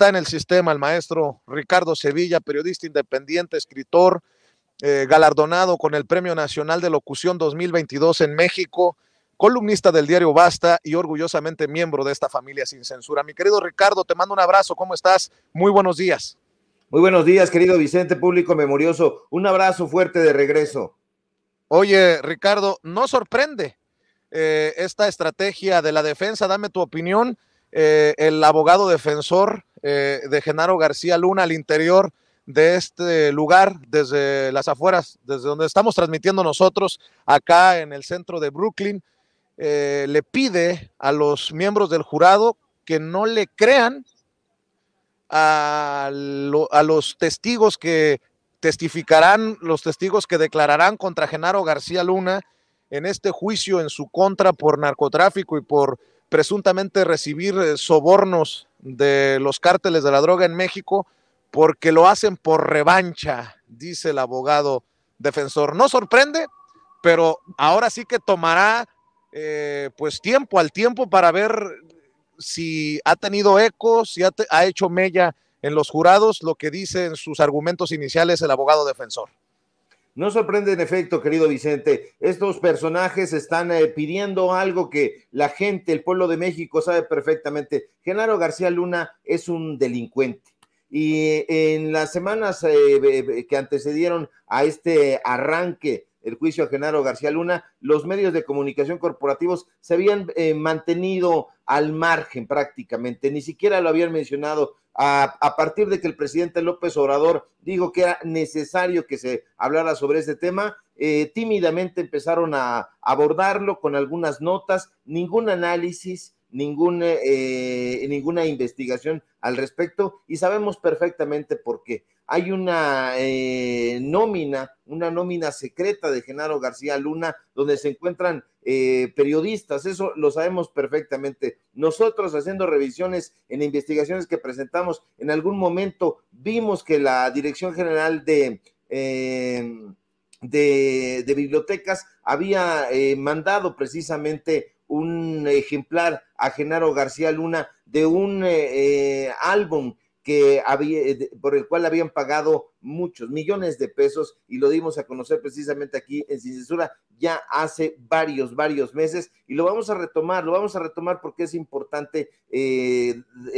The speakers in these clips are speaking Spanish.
está en el sistema el maestro Ricardo Sevilla, periodista independiente, escritor, eh, galardonado con el Premio Nacional de Locución 2022 en México, columnista del diario Basta y orgullosamente miembro de esta familia sin censura. Mi querido Ricardo, te mando un abrazo, ¿cómo estás? Muy buenos días. Muy buenos días, querido Vicente, público memorioso. Un abrazo fuerte de regreso. Oye, Ricardo, no sorprende eh, esta estrategia de la defensa, dame tu opinión. Eh, el abogado defensor eh, de Genaro García Luna al interior de este lugar, desde las afueras, desde donde estamos transmitiendo nosotros, acá en el centro de Brooklyn, eh, le pide a los miembros del jurado que no le crean a los testigos que testificarán, los testigos que declararán contra Genaro García Luna en este juicio en su contra por narcotráfico y por presuntamente recibir eh, sobornos de los cárteles de la droga en México porque lo hacen por revancha, dice el abogado defensor. No sorprende, pero ahora sí que tomará eh, pues tiempo al tiempo para ver si ha tenido eco, si ha, ha hecho mella en los jurados lo que dice en sus argumentos iniciales el abogado defensor. No sorprende en efecto, querido Vicente, estos personajes están eh, pidiendo algo que la gente, el pueblo de México sabe perfectamente. Genaro García Luna es un delincuente. Y eh, en las semanas eh, que antecedieron a este arranque el juicio a Genaro García Luna, los medios de comunicación corporativos se habían mantenido al margen prácticamente, ni siquiera lo habían mencionado a, partir de que el presidente López Obrador dijo que era necesario que se hablara sobre este tema, eh, tímidamente empezaron a abordarlo con algunas notas, ningún análisis, ningún, eh, eh, ninguna investigación al respecto y sabemos perfectamente por qué. Hay una eh, nómina, una nómina secreta de Genaro García Luna, donde se encuentran periodistas, eso lo sabemos perfectamente. Nosotros haciendo revisiones en investigaciones que presentamos, en algún momento vimos que la Dirección General de... Em, de, bibliotecas había mandado precisamente un ejemplar a Genaro García Luna de un eh, eh, álbum que por el cual habían pagado muchos millones de pesos y lo dimos a conocer precisamente aquí en Sin ya hace varios, varios meses y lo vamos a retomar, lo vamos a retomar porque es importante eh,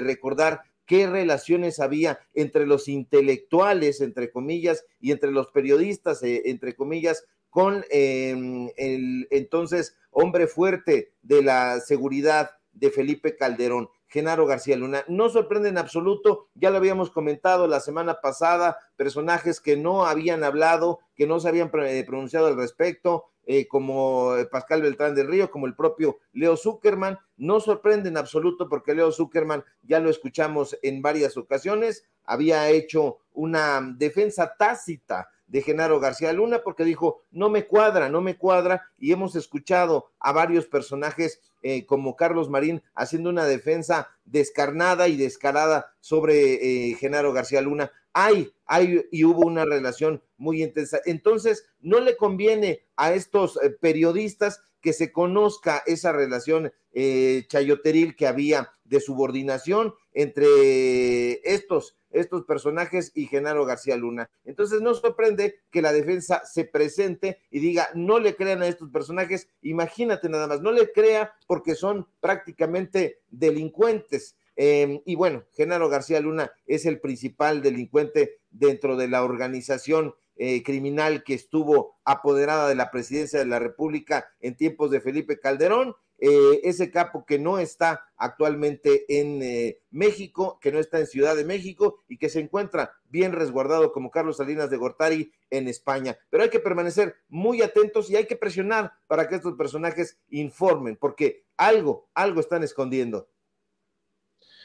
recordar qué relaciones había entre los intelectuales, entre comillas, y entre los periodistas, entre comillas, con em, el entonces hombre fuerte de la seguridad de Felipe Calderón, Genaro García Luna. No sorprende en absoluto, ya lo habíamos comentado la semana pasada, personajes que no habían hablado, que no se habían eh, pronunciado al respecto, eh, como Pascal Beltrán del Río, como el propio Leo Zuckerman. No sorprende en absoluto porque Leo Zuckerman, ya lo escuchamos en varias ocasiones, había hecho una defensa tácita de Genaro García Luna porque dijo, no me cuadra, no me cuadra, y hemos escuchado a varios personajes eh, como Carlos Marín haciendo una defensa descarnada y descarada sobre eh, Genaro García Luna. Hay, hay y hubo una relación muy intensa. Entonces, no le conviene a estos eh, periodistas que se conozca esa relación eh, chayoteril que había de subordinación entre estos, estos personajes y Genaro García Luna. Entonces no sorprende que la defensa se presente y diga, no le crean a estos personajes, imagínate nada más, no le crea porque son prácticamente delincuentes. Em, y bueno, Genaro García Luna es el principal delincuente dentro de la organización eh, criminal que estuvo apoderada de la presidencia de la República en tiempos de Felipe Calderón, eh, ese capo que no está actualmente en eh, México, que no está en Ciudad de México y que se encuentra bien resguardado como Carlos Salinas de Gortari en España. Pero hay que permanecer muy atentos y hay que presionar para que estos personajes informen, porque algo, algo están escondiendo.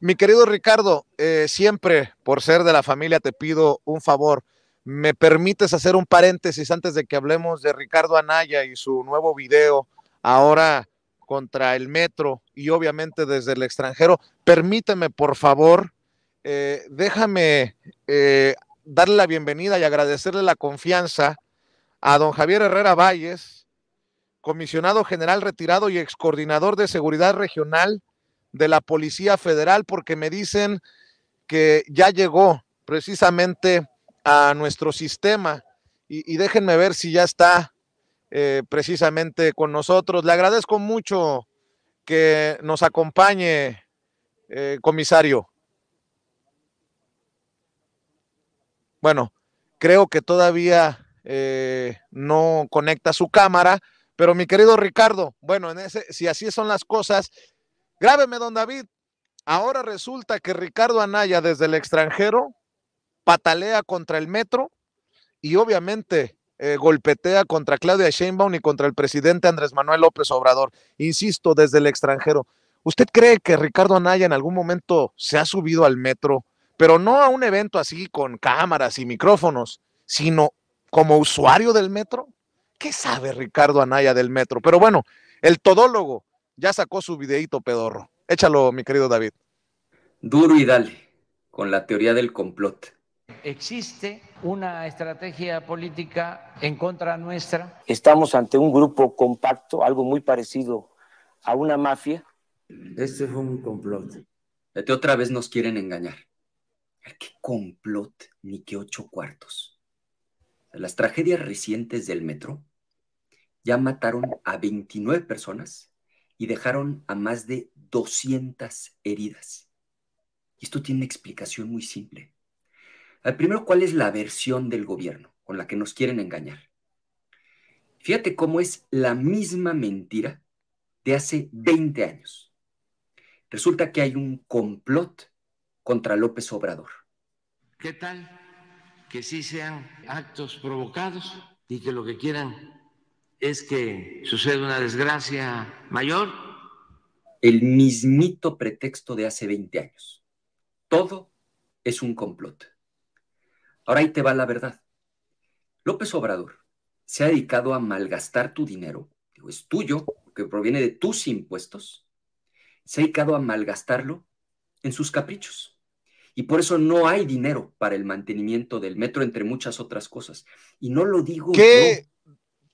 Mi querido Ricardo, siempre por ser de la familia te pido un favor me permites hacer un paréntesis antes de que hablemos de Ricardo Anaya y su nuevo video ahora contra el metro y obviamente desde el extranjero. Permíteme, por favor, eh, déjame eh, darle la bienvenida y agradecerle la confianza a don Javier Herrera Valles, comisionado general retirado y excoordinador de seguridad regional de la Policía Federal, porque me dicen que ya llegó precisamente a nuestro sistema. Y, déjenme ver si ya está eh, precisamente con nosotros. Le agradezco mucho que nos acompañe, eh, comisario. Bueno, creo que todavía eh, no conecta su cámara, pero mi querido Ricardo, bueno, si así son las cosas, grábeme, don David. Ahora resulta que Ricardo Anaya desde el extranjero patalea contra el metro y obviamente eh, golpetea contra Claudia Sheinbaum y contra el presidente Andrés Manuel López Obrador, insisto, desde el extranjero. ¿Usted cree que Ricardo Anaya en algún momento se ha subido al metro, pero no a un evento así con cámaras y micrófonos, sino como usuario del metro? ¿Qué sabe Ricardo Anaya del metro? Pero bueno, el todólogo ya sacó su videíto pedorro. Échalo, mi querido David. Duro y dale, con la teoría del complot existe una estrategia política en contra nuestra. Estamos ante un grupo compacto, algo muy parecido a una mafia. Este es un complot. De otra vez nos quieren engañar. ¿Qué complot ni que ocho cuartos? Las tragedias recientes del metro ya mataron a 29 personas y dejaron a más de 200 heridas. Y esto tiene una explicación muy simple. Primero, ¿cuál es la versión del gobierno con la que nos quieren engañar? Fíjate cómo es la misma mentira de hace 20 años. Resulta que hay un complot contra López Obrador. ¿Qué tal que sí sean actos provocados y que lo que quieran es que suceda una desgracia mayor? El mismito pretexto de hace 20 años. Todo es un complot. Ahora ahí te va la verdad. López Obrador se ha dedicado a malgastar tu dinero, es tuyo, que proviene de tus impuestos, se ha dedicado a malgastarlo en sus caprichos. Y por eso no hay dinero para el mantenimiento del metro, entre muchas otras cosas. Y no lo digo ¿Qué,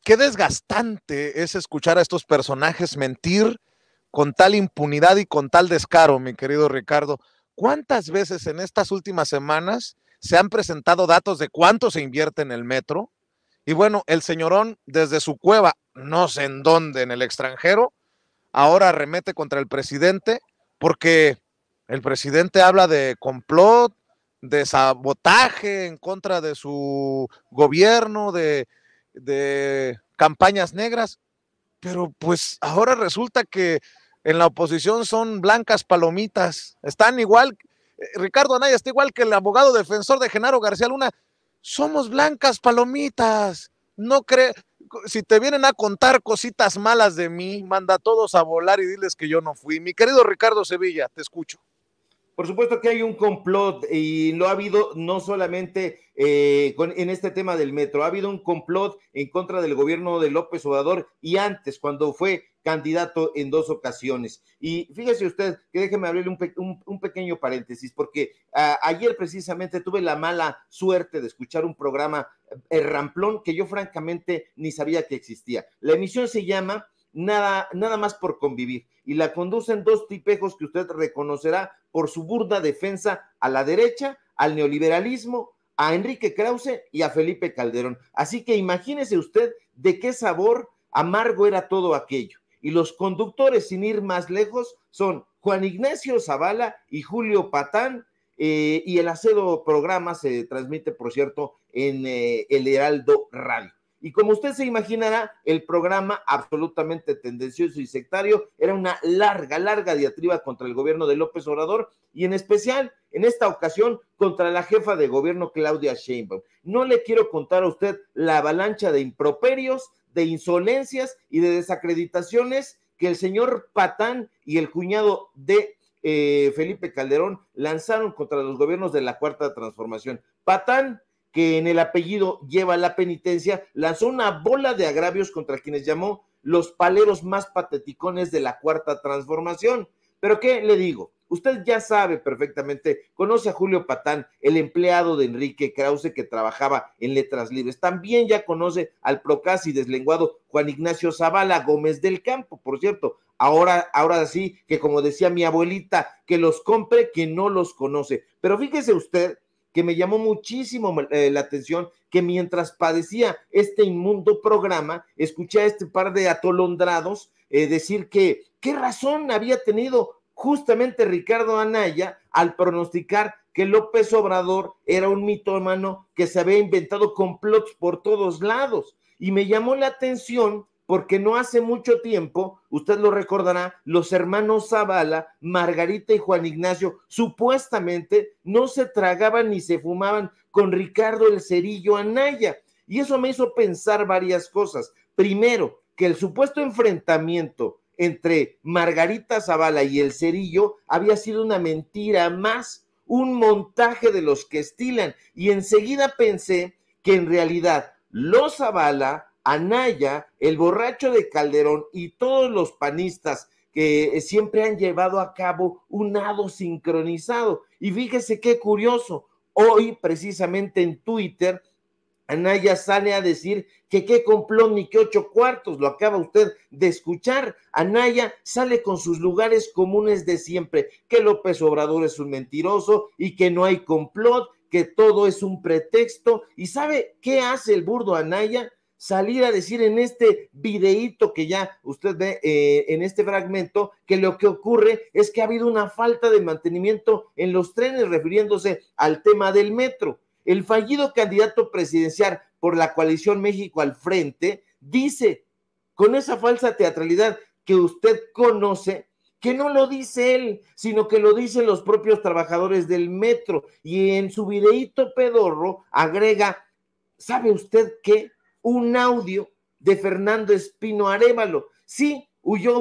Qué desgastante es escuchar a estos personajes mentir con tal impunidad y con tal descaro, mi querido Ricardo. ¿Cuántas veces en estas últimas semanas se han presentado datos de cuánto se invierte en el metro. Y bueno, el señorón desde su cueva, no sé en dónde, en el extranjero, ahora remete contra el presidente porque el presidente habla de complot, de sabotaje en contra de su gobierno, de, de campañas negras. Pero pues ahora resulta que en la oposición son blancas palomitas. Están igual eh, Ricardo Anaya está igual que el abogado defensor de Genaro García Luna. Somos blancas palomitas. No cree. Si te vienen a contar cositas malas de mí, manda a todos a volar y diles que yo no fui. Mi querido Ricardo Sevilla, te escucho. Por supuesto que hay un complot y lo ha habido no solamente eh, en este tema del metro, ha habido un complot en contra del gobierno de López Obrador y antes, cuando fue candidato en dos ocasiones. Y fíjese usted, que déjeme abrirle un, un, pequeño paréntesis, porque ayer precisamente tuve la mala suerte de escuchar un programa, eh, el Ramplón, que yo francamente ni sabía que existía. La emisión se llama nada, nada más por convivir. Y la conducen dos tipejos que usted reconocerá por su burda defensa a la derecha, al neoliberalismo, a Enrique Krause y a Felipe Calderón. Así que imagínese usted de qué sabor amargo era todo aquello. Y los conductores, sin ir más lejos, son Juan Ignacio Zavala y Julio Patán. Eh, y el Acedo programa se transmite, por cierto, en eh, el Heraldo Radio. Y como usted se imaginará, el programa absolutamente tendencioso y sectario era una larga, larga diatriba contra el gobierno de López Obrador y en especial en esta ocasión contra la jefa de gobierno Claudia Sheinbaum. No le quiero contar a usted la avalancha de improperios, de insolencias y de desacreditaciones que el señor Patán y el cuñado de eh, Felipe Calderón lanzaron contra los gobiernos de la Cuarta Transformación. Patán que en el apellido lleva la penitencia, lanzó una bola de agravios contra quienes llamó los paleros más pateticones de la cuarta transformación. Pero ¿qué le digo? Usted ya sabe perfectamente, conoce a Julio Patán, el empleado de Enrique Krause que trabajaba en Letras Libres. También ya conoce al procasi deslenguado Juan Ignacio Zavala Gómez del Campo, por cierto. Ahora, ahora sí, que como decía mi abuelita, que los compre que no los conoce. Pero fíjese usted que me llamó muchísimo eh, la atención, que mientras padecía este inmundo programa, escuché a este par de atolondrados eh, decir que qué razón había tenido justamente Ricardo Anaya al pronosticar que López Obrador era un mitómano que se había inventado complots por todos lados. Y me llamó la atención porque no hace mucho tiempo, usted lo recordará, los hermanos Zavala, Margarita y Juan Ignacio, supuestamente no se tragaban ni se fumaban con Ricardo el Cerillo Anaya. Y eso me hizo pensar varias cosas. Primero, que el supuesto enfrentamiento entre Margarita Zavala y el Cerillo había sido una mentira más, un montaje de los que estilan. Y enseguida pensé que en realidad los Zavala, Anaya, el borracho de Calderón y todos los panistas que eh, siempre han llevado a cabo un nado sincronizado. Y fíjese qué curioso, hoy precisamente en Twitter, Anaya sale a decir que qué complot ni qué ocho cuartos, lo acaba usted de escuchar. Anaya sale con sus lugares comunes de siempre, que López Obrador es un mentiroso y que no hay complot, que todo es un pretexto. ¿Y sabe qué hace el burdo Anaya? salir a decir en este videíto que ya usted ve eh, en este fragmento que lo que ocurre es que ha habido una falta de mantenimiento en los trenes, refiriéndose al tema del metro. El fallido candidato presidencial por la coalición México al frente dice con esa falsa teatralidad que usted conoce, que no lo dice él, sino que lo dicen los propios trabajadores del metro. Y en su videíto pedorro agrega, ¿sabe usted qué? un audio de Fernando Espino Arevalo. Sí, oyó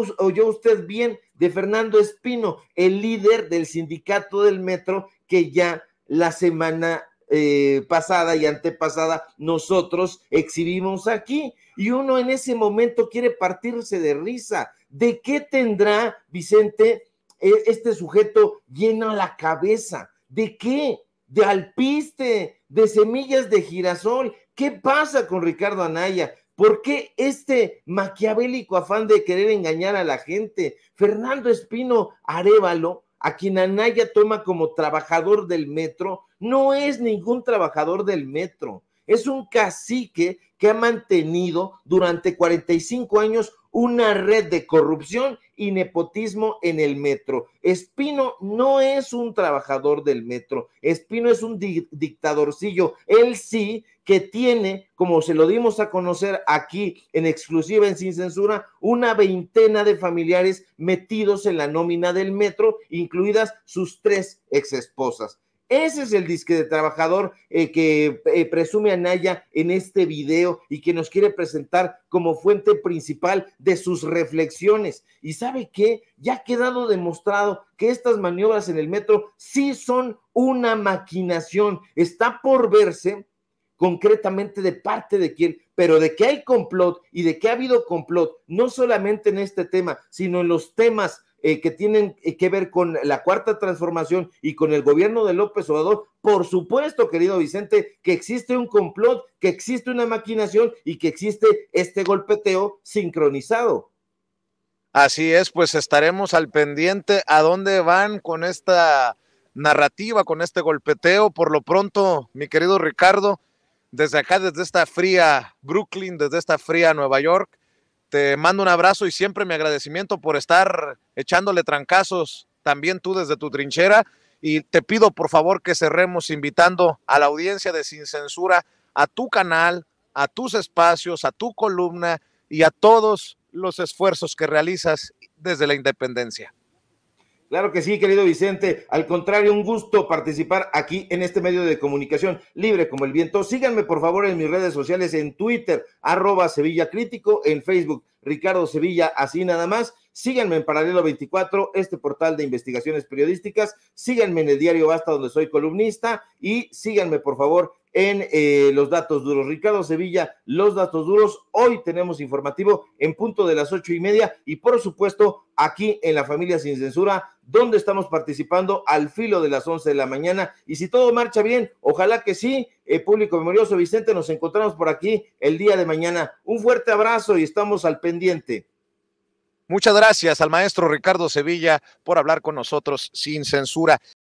usted bien de Fernando Espino, el líder del sindicato del metro, que ya la semana eh, pasada y antepasada nosotros exhibimos aquí. Y uno en ese momento quiere partirse de risa. ¿De qué tendrá Vicente e, este sujeto lleno la cabeza? ¿De qué? De alpiste, de semillas de girasol. ¿Qué pasa con Ricardo Anaya? ¿Por qué este maquiavélico afán de querer engañar a la gente? Fernando Espino Arevalo, a quien Anaya toma como trabajador del metro, no es ningún trabajador del metro. Es un cacique que ha mantenido durante 45 años una red de corrupción y nepotismo en el metro. Espino no es un trabajador del metro, Espino es un dictadorcillo, él sí que tiene, como se lo dimos a conocer aquí en exclusiva en Sin Censura, una veintena de familiares metidos en la nómina del metro, incluidas sus tres exesposas. Ese es el disque de trabajador eh, que eh, presume Anaya en este video y que nos quiere presentar como fuente principal de sus reflexiones. Y sabe qué, ya ha quedado demostrado que estas maniobras en el metro sí son una maquinación. Está por verse concretamente de parte de quién, pero de que hay complot y de que ha habido complot, no solamente en este tema, sino en los temas eh, que tienen eh, que ver con la cuarta transformación y con el gobierno de López Obrador, por supuesto, querido Vicente, que existe un complot, que existe una maquinación y que existe este golpeteo sincronizado. Así es, pues estaremos al pendiente a dónde van con esta narrativa, con este golpeteo. Por lo pronto, mi querido Ricardo, desde acá, desde esta fría Brooklyn, desde esta fría Nueva York, te mando un abrazo y siempre mi agradecimiento por estar echándole trancazos también tú desde tu trinchera. Y te pido por favor que cerremos invitando a la audiencia de Sin Censura a tu canal, a tus espacios, a tu columna y a todos los esfuerzos que realizas desde la independencia. Claro que sí, querido Vicente. Al contrario, un gusto participar aquí en este medio de comunicación libre como el viento. Síganme, por favor, en mis redes sociales, en Twitter, arroba Sevilla Crítico, en Facebook, Ricardo Sevilla, así nada más. Síganme en Paralelo 24, este portal de investigaciones periodísticas. Síganme en el diario Basta, donde soy columnista. Y síganme, por favor, en eh, los datos duros. Ricardo Sevilla, los datos duros. Hoy tenemos informativo en punto de las ocho y media y por supuesto aquí en la familia sin censura, donde estamos participando al filo de las once de la mañana. Y si todo marcha bien, ojalá que sí, eh, público memorioso Vicente, nos encontramos por aquí el día de mañana. Un fuerte abrazo y estamos al pendiente. Muchas gracias al maestro Ricardo Sevilla por hablar con nosotros sin censura.